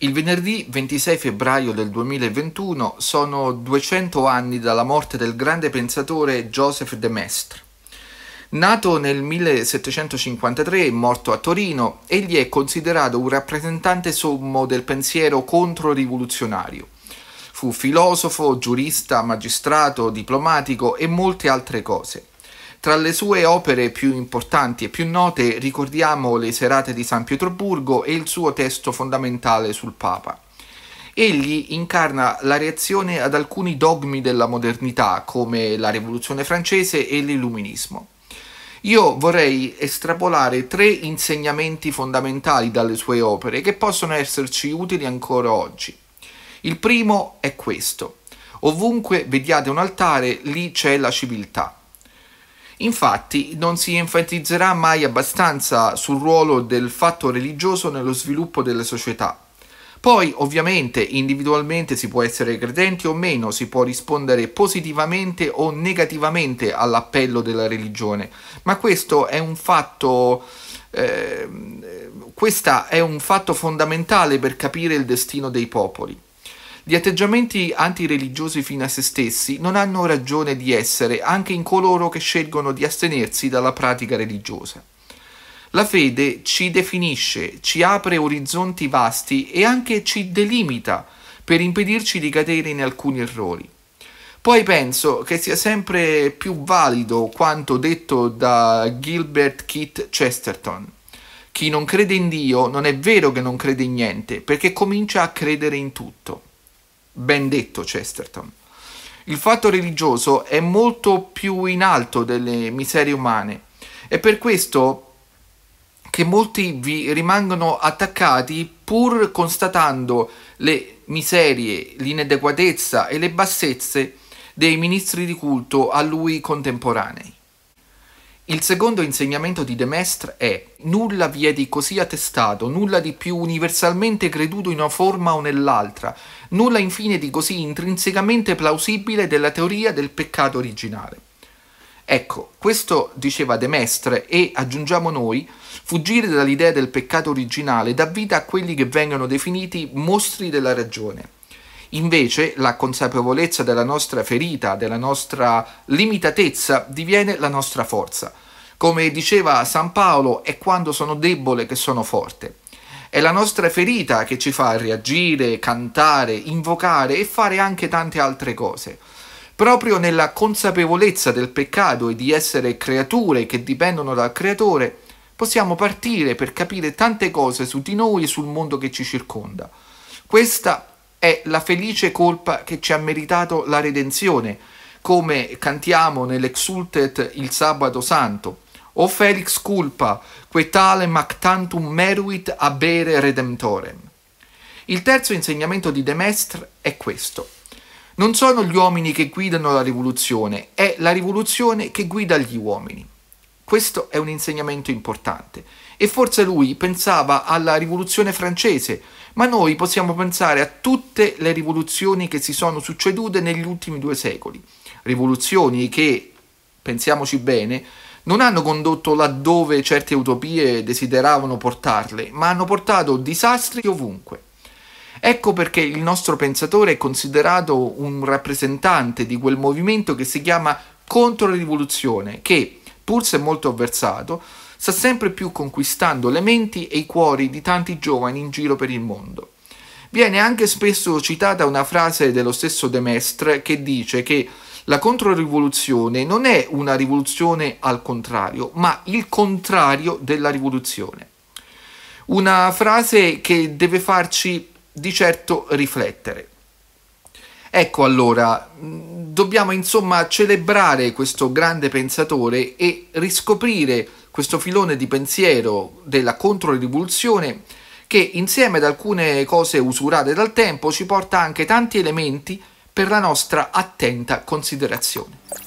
Il venerdì 26 febbraio del 2021 sono 200 anni dalla morte del grande pensatore Joseph de Maistre. Nato nel 1753 e morto a Torino, egli è considerato un rappresentante sommo del pensiero controrivoluzionario. Fu filosofo, giurista, magistrato, diplomatico e molte altre cose. Tra le sue opere più importanti e più note ricordiamo le serate di San Pietroburgo e il suo testo fondamentale sul Papa. Egli incarna la reazione ad alcuni dogmi della modernità, come la Rivoluzione francese e l'Illuminismo. Io vorrei estrapolare tre insegnamenti fondamentali dalle sue opere che possono esserci utili ancora oggi. Il primo è questo. Ovunque vediate un altare, lì c'è la civiltà. Infatti non si enfatizzerà mai abbastanza sul ruolo del fatto religioso nello sviluppo delle società. Poi ovviamente individualmente si può essere credenti o meno, si può rispondere positivamente o negativamente all'appello della religione, ma questo è un fatto eh, è un fatto fondamentale per capire il destino dei popoli. Gli atteggiamenti antireligiosi fino a se stessi non hanno ragione di essere anche in coloro che scelgono di astenersi dalla pratica religiosa. La fede ci definisce, ci apre orizzonti vasti e anche ci delimita per impedirci di cadere in alcuni errori. Poi penso che sia sempre più valido quanto detto da Gilbert Keith Chesterton. Chi non crede in Dio non è vero che non crede in niente, perché comincia a credere in tutto. Ben detto Chesterton. Il fatto religioso è molto più in alto delle miserie umane. È per questo che molti vi rimangono attaccati pur constatando le miserie, l'inadeguatezza e le bassezze dei ministri di culto a lui contemporanei. Il secondo insegnamento di De Mestre è nulla vi è di così attestato, nulla di più universalmente creduto in una forma o nell'altra, nulla infine di così intrinsecamente plausibile della teoria del peccato originale. Ecco, questo diceva De Mestre e, aggiungiamo noi, fuggire dall'idea del peccato originale dà vita a quelli che vengono definiti mostri della ragione. Invece la consapevolezza della nostra ferita, della nostra limitatezza diviene la nostra forza. Come diceva San Paolo, è quando sono debole che sono forte. È la nostra ferita che ci fa reagire, cantare, invocare e fare anche tante altre cose. Proprio nella consapevolezza del peccato e di essere creature che dipendono dal Creatore, possiamo partire per capire tante cose su di noi e sul mondo che ci circonda. Questa è la felice colpa che ci ha meritato la redenzione, come cantiamo nell'Exultet il sabato santo. O felix culpa, que tale mac meruit abere redemptorem. Il terzo insegnamento di Demestre è questo. Non sono gli uomini che guidano la rivoluzione, è la rivoluzione che guida gli uomini. Questo è un insegnamento importante e forse lui pensava alla rivoluzione francese, ma noi possiamo pensare a tutte le rivoluzioni che si sono succedute negli ultimi due secoli, rivoluzioni che, pensiamoci bene, non hanno condotto laddove certe utopie desideravano portarle, ma hanno portato disastri ovunque. Ecco perché il nostro pensatore è considerato un rappresentante di quel movimento che si chiama Controrivoluzione, che, pur se molto avversato, sta sempre più conquistando le menti e i cuori di tanti giovani in giro per il mondo. Viene anche spesso citata una frase dello stesso De Mestre che dice che la controrivoluzione non è una rivoluzione al contrario, ma il contrario della rivoluzione. Una frase che deve farci di certo riflettere. Ecco allora, dobbiamo insomma celebrare questo grande pensatore e riscoprire questo filone di pensiero della Controrivoluzione che insieme ad alcune cose usurate dal tempo ci porta anche tanti elementi per la nostra attenta considerazione.